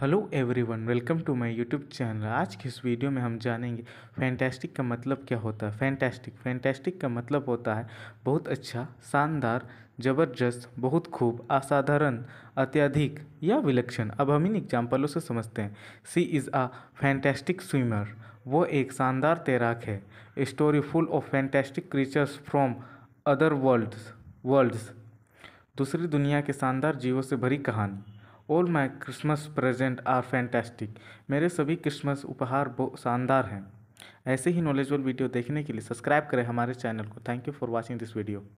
hello everyone welcome to my YouTube channel आज की इस वीडियो में हम जानेंगे फैंटेस्टिक का मतलब क्या होता है फैंटेस्टिक फैंटेस्टिक का मतलब होता है बहुत अच्छा शानदार जबरदस्त बहुत खूब असाधारण अत्यधिक या विलक्षण अब हम इन एग्जाम्पलों से समझते हैं she is a fantastic swimmer वो एक शानदार तैराक है story full of fantastic creatures from other worlds worlds दूसरी दुनिया के शानदार जीवों से भरी कहानी all my Christmas present are fantastic मेरे सभी क्रिसमस उपहार बहुत शानदार हैं ऐसे ही नॉलेजबल वीडियो देखने के लिए सब्सक्राइब करें हमारे चैनल को thank you for watching this video